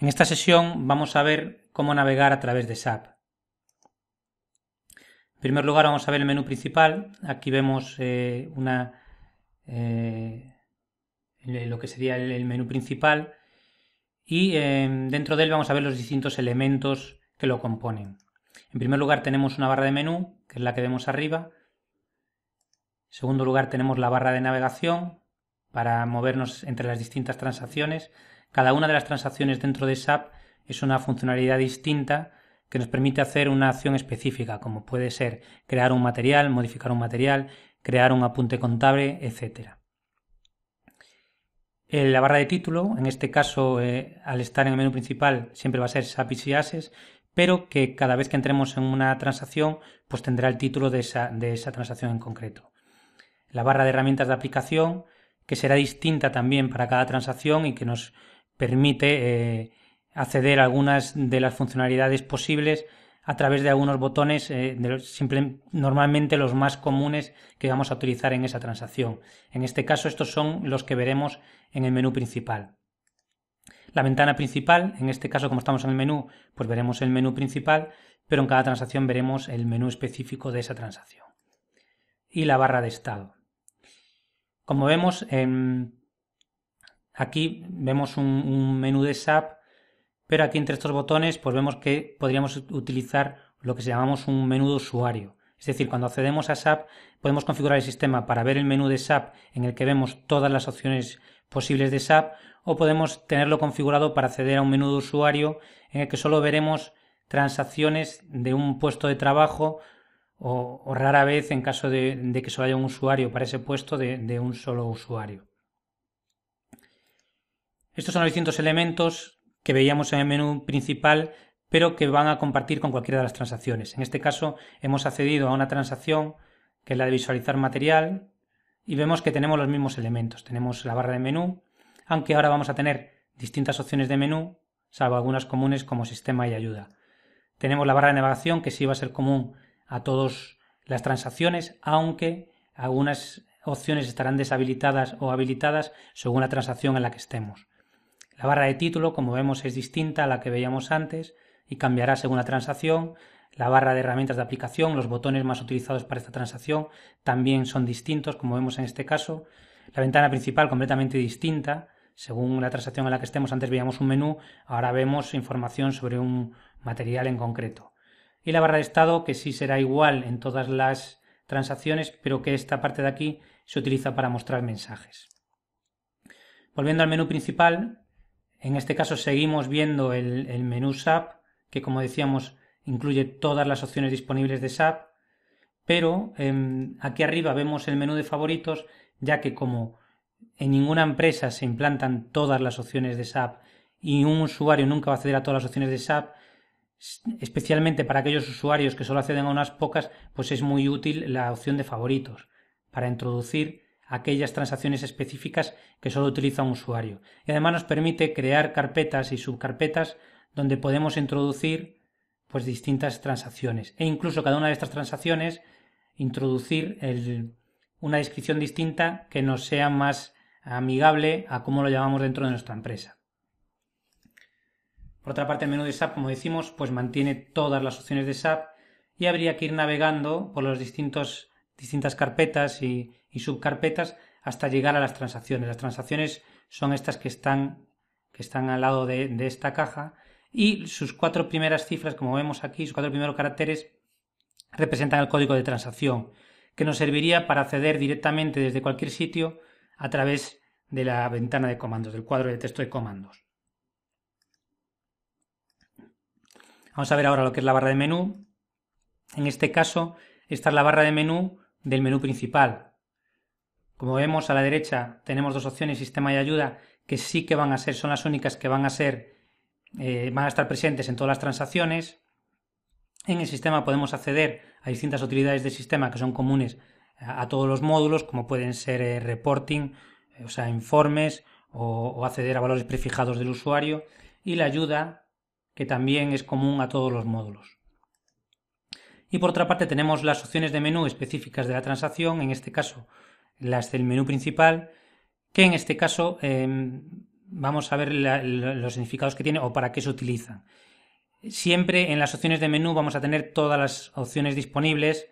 En esta sesión vamos a ver cómo navegar a través de SAP. En primer lugar vamos a ver el menú principal. Aquí vemos eh, una, eh, lo que sería el, menú principal y eh, dentro de él vamos a ver los distintos elementos que lo componen. En primer lugar tenemos una barra de menú, que es la que vemos arriba. En segundo lugar tenemos la barra de navegación para movernos entre las distintas transacciones cada una de las transacciones dentro de SAP es una funcionalidad distinta que nos permite hacer una acción específica, como puede ser crear un material, modificar un material, crear un apunte contable, etc. la barra de título, en este caso, eh, al estar en el menú principal, siempre va a ser SAP y ASES, pero que cada vez que entremos en una transacción, pues tendrá el título de esa transacción en concreto. La barra de herramientas de aplicación, que será distinta también para cada transacción y que nos permite eh, acceder a algunas de las funcionalidades posibles a través de algunos botones, eh, normalmente los más comunes que vamos a utilizar en esa transacción. En este caso, estos son los que veremos en el menú principal. La ventana principal, en este caso como estamos en el menú, pues veremos el menú principal, pero en cada transacción veremos el menú específico de esa transacción. Y la barra de estado. Como vemos, en Aquí vemos un, menú de SAP, pero aquí entre estos botones pues vemos que podríamos utilizar lo que llamamos un menú de usuario. Es decir, cuando accedemos a SAP podemos configurar el sistema para ver el menú de SAP en el que vemos todas las opciones posibles de SAP o podemos tenerlo configurado para acceder a un menú de usuario en el que solo veremos transacciones de un puesto de trabajo o, rara vez en caso de, que solo haya un usuario para ese puesto de un solo usuario. Estos son los distintos elementos que veíamos en el menú principal, pero que van a compartir con cualquiera de las transacciones. En este caso, hemos accedido a una transacción que es la de visualizar material y vemos que tenemos los mismos elementos. Tenemos la barra de menú, aunque ahora vamos a tener distintas opciones de menú, salvo algunas comunes como sistema y ayuda. Tenemos la barra de navegación, que sí va a ser común a todas las transacciones, aunque algunas opciones estarán deshabilitadas o habilitadas según la transacción en la que estemos. La barra de título, como vemos, es distinta a la que veíamos antes y cambiará según la transacción. La barra de herramientas de aplicación, los botones más utilizados para esta transacción también son distintos, como vemos en este caso. La ventana principal completamente distinta. Según la transacción en la que estemos, antes veíamos un menú, ahora vemos información sobre un material en concreto. Y la barra de estado, que sí será igual en todas las transacciones, pero que esta parte de aquí se utiliza para mostrar mensajes. Volviendo al menú principal, en este caso seguimos viendo el, menú SAP, que como decíamos incluye todas las opciones disponibles de SAP, pero em, aquí arriba vemos el menú de favoritos, ya que como en ninguna empresa se implantan todas las opciones de SAP y un usuario nunca va a acceder a todas las opciones de SAP, especialmente para aquellos usuarios que solo acceden a unas pocas, pues es muy útil la opción de favoritos para introducir aquellas transacciones específicas que solo utiliza un usuario. Y además nos permite crear carpetas y subcarpetas donde podemos introducir pues distintas transacciones e incluso cada una de estas transacciones introducir una descripción distinta que nos sea más amigable a cómo lo llamamos dentro de nuestra empresa. Por otra parte, el menú de SAP, como decimos, pues mantiene todas las opciones de SAP y habría que ir navegando por las distintas carpetas y y subcarpetas hasta llegar a las transacciones. Las transacciones son estas que están, que están al lado de, de esta caja y sus cuatro primeras cifras, como vemos aquí, sus cuatro primeros caracteres representan el código de transacción, que nos serviría para acceder directamente desde cualquier sitio a través de la ventana de comandos, del cuadro de texto de comandos. Vamos a ver ahora lo que es la barra de menú. En este caso, esta es la barra de menú del menú principal. Como vemos a la derecha tenemos dos opciones, sistema y ayuda, que sí que van a ser, son las únicas que van a ser, eh, van a estar presentes en todas las transacciones. En el sistema podemos acceder a distintas utilidades del sistema que son comunes a, todos los módulos, como pueden ser eh, reporting, eh, o sea, informes o acceder a valores prefijados del usuario. Y la ayuda, que también es común a todos los módulos. Y por otra parte tenemos las opciones de menú específicas de la transacción, en este caso las del menú principal, que en este caso em, vamos a ver los significados que tiene o para qué se utilizan. Siempre en las opciones de menú vamos a tener todas las opciones disponibles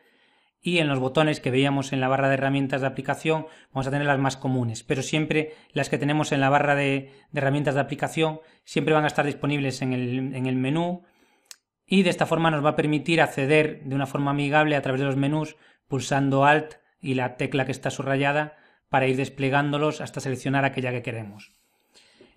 y en los botones que veíamos en la barra de herramientas de aplicación vamos a tener las más comunes, pero siempre las que tenemos en la barra de, herramientas de aplicación siempre van a estar disponibles en el menú y de esta forma nos va a permitir acceder de una forma amigable a través de los menús pulsando Alt y la tecla que está subrayada para ir desplegándolos hasta seleccionar aquella que queremos.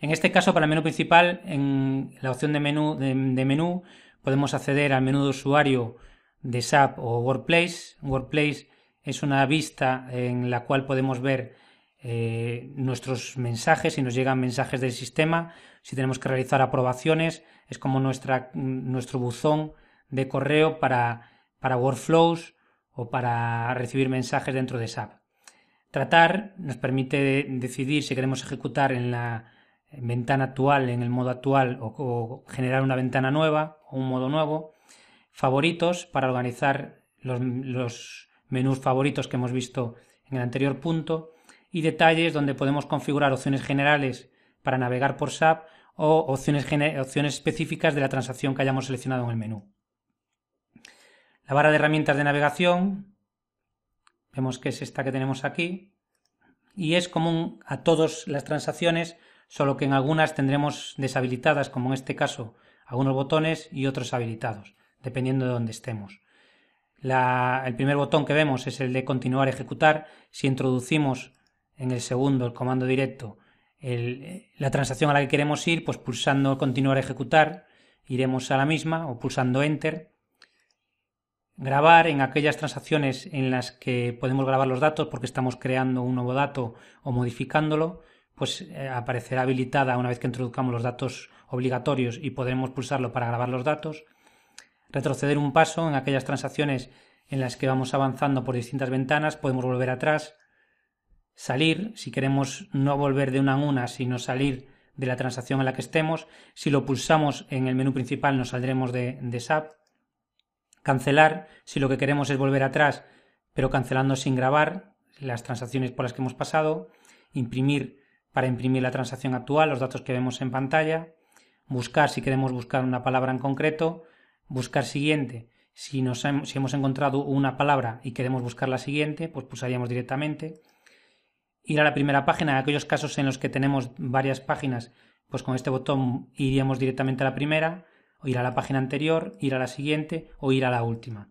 En este caso, para el menú principal, en la opción de menú, de, menú podemos acceder al menú de usuario de SAP o Workplace. Workplace es una vista en la cual podemos ver eh, nuestros mensajes, si nos llegan mensajes del sistema, si tenemos que realizar aprobaciones, es como nuestro buzón de correo para workflows, o para recibir mensajes dentro de SAP. Tratar nos permite decidir si queremos ejecutar en la ventana actual, en el modo actual, o, generar una ventana nueva o un modo nuevo. Favoritos para organizar los, los menús favoritos que hemos visto en el anterior punto. Y detalles donde podemos configurar opciones generales para navegar por SAP o opciones, opciones específicas de la transacción que hayamos seleccionado en el menú. La barra de herramientas de navegación, vemos que es esta que tenemos aquí, y es común a todas las transacciones, solo que en algunas tendremos deshabilitadas, como en este caso, algunos botones y otros habilitados, dependiendo de dónde estemos. el primer botón que vemos es el de continuar a ejecutar. Si introducimos en el segundo el comando directo la transacción a la que queremos ir, pues pulsando continuar a ejecutar iremos a la misma o pulsando enter grabar en aquellas transacciones en las que podemos grabar los datos porque estamos creando un nuevo dato o modificándolo, pues eh, aparecerá habilitada una vez que introduzcamos los datos obligatorios y podremos pulsarlo para grabar los datos. Retroceder un paso en aquellas transacciones en las que vamos avanzando por distintas ventanas, podemos volver atrás, salir, si queremos no volver de una en una, sino salir de la transacción en la que estemos. Si lo pulsamos en el menú principal nos saldremos de SAP cancelar, si lo que queremos es volver atrás, pero cancelando sin grabar las transacciones por las que hemos pasado, imprimir para imprimir la transacción actual, los datos que vemos en pantalla, buscar si queremos buscar una palabra en concreto, buscar siguiente, si, si hemos encontrado una palabra y queremos buscar la siguiente, pues pulsaríamos directamente, ir a la primera página, en aquellos casos en los que tenemos varias páginas, pues con este botón iríamos directamente a la primera, ir a la página anterior, ir a la siguiente o ir a la última.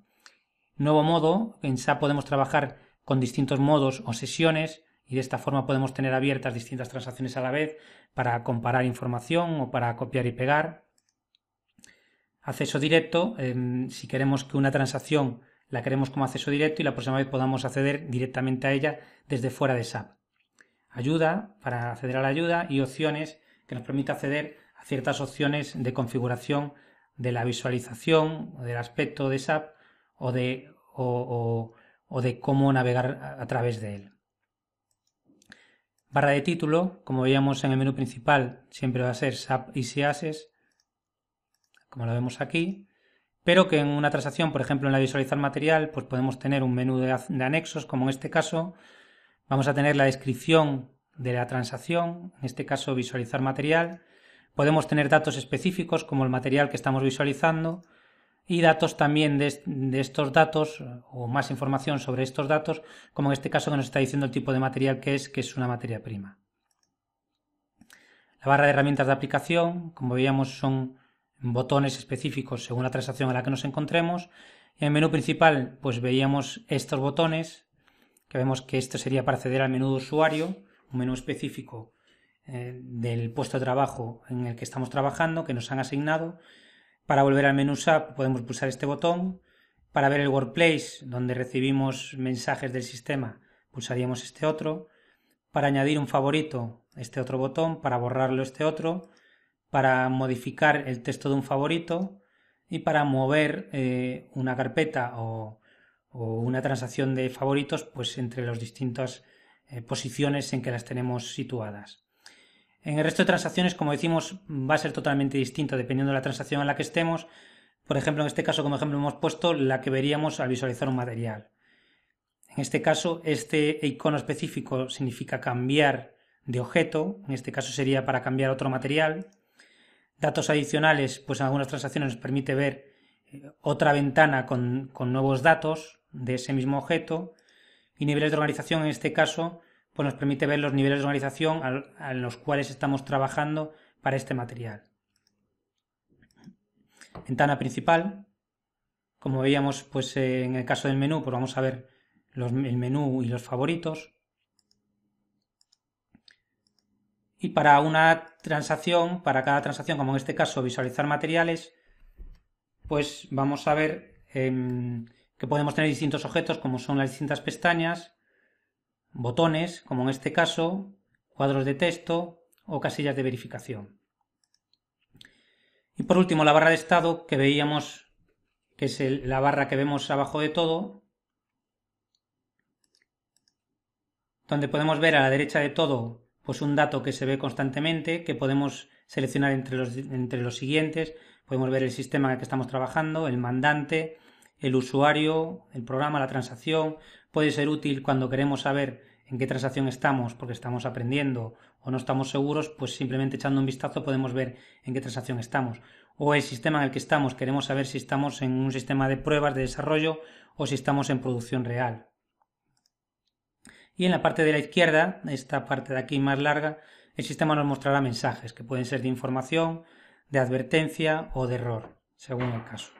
Nuevo modo, en SAP podemos trabajar con distintos modos o sesiones y de esta forma podemos tener abiertas distintas transacciones a la vez para comparar información o para copiar y pegar. Acceso directo, em, si queremos que una transacción la queremos como acceso directo y la próxima vez podamos acceder directamente a ella desde fuera de SAP. Ayuda para acceder a la ayuda y opciones que nos permita acceder ciertas opciones de configuración de la visualización, del aspecto de SAP o de, o, de cómo navegar a, través de él. Barra de título, como veíamos en el menú principal, siempre va a ser SAP Easy Access, como lo vemos aquí, pero que en una transacción, por ejemplo en la visualizar material, pues podemos tener un menú de anexos, como en este caso, vamos a tener la descripción de la transacción, en este caso visualizar material, Podemos tener datos específicos como el material que estamos visualizando y datos también de, estos datos o más información sobre estos datos, como en este caso que nos está diciendo el tipo de material que es, que es una materia prima. La barra de herramientas de aplicación, como veíamos, son botones específicos según la transacción a la que nos encontremos. En el menú principal, pues veíamos estos botones, que vemos que esto sería para acceder al menú usuario, un menú específico eh, del puesto de trabajo en el que estamos trabajando, que nos han asignado. Para volver al menú SAP podemos pulsar este botón. Para ver el workplace, donde recibimos mensajes del sistema, pulsaríamos este otro. Para añadir un favorito, este otro botón. Para borrarlo, este otro. Para modificar el texto de un favorito. Y para mover eh, una carpeta o, una transacción de favoritos, pues entre las distintas eh, posiciones en que las tenemos situadas. En el resto de transacciones, como decimos, va a ser totalmente distinto dependiendo de la transacción en la que estemos. Por ejemplo, en este caso, como ejemplo, hemos puesto la que veríamos al visualizar un material. En este caso, este icono específico significa cambiar de objeto, en este caso sería para cambiar otro material. Datos adicionales, pues en algunas transacciones nos permite ver eh, otra ventana con, con nuevos datos de ese mismo objeto. Y niveles de organización, en este caso, pues nos permite ver los niveles de organización en los cuales estamos trabajando para este material. Ventana principal, como veíamos pues eh, en el caso del menú, pues vamos a ver el menú y los favoritos. Y para una transacción, para cada transacción, como en este caso visualizar materiales, pues vamos a ver em, que podemos tener distintos objetos como son las distintas pestañas, botones, como en este caso, cuadros de texto o casillas de verificación. Y por último, la barra de estado que veíamos, que es la barra que vemos abajo de todo, donde podemos ver a la derecha de todo pues un dato que se ve constantemente, que podemos seleccionar entre los, entre los siguientes, podemos ver el sistema en el que estamos trabajando, el mandante, el usuario, el programa, la transacción, puede ser útil cuando queremos saber en qué transacción estamos porque estamos aprendiendo o no estamos seguros, pues simplemente echando un vistazo podemos ver en qué transacción estamos. O el sistema en el que estamos, queremos saber si estamos en un sistema de pruebas de desarrollo o si estamos en producción real. Y en la parte de la izquierda, esta parte de aquí más larga, el sistema nos mostrará mensajes que pueden ser de información, de advertencia o de error, según el caso.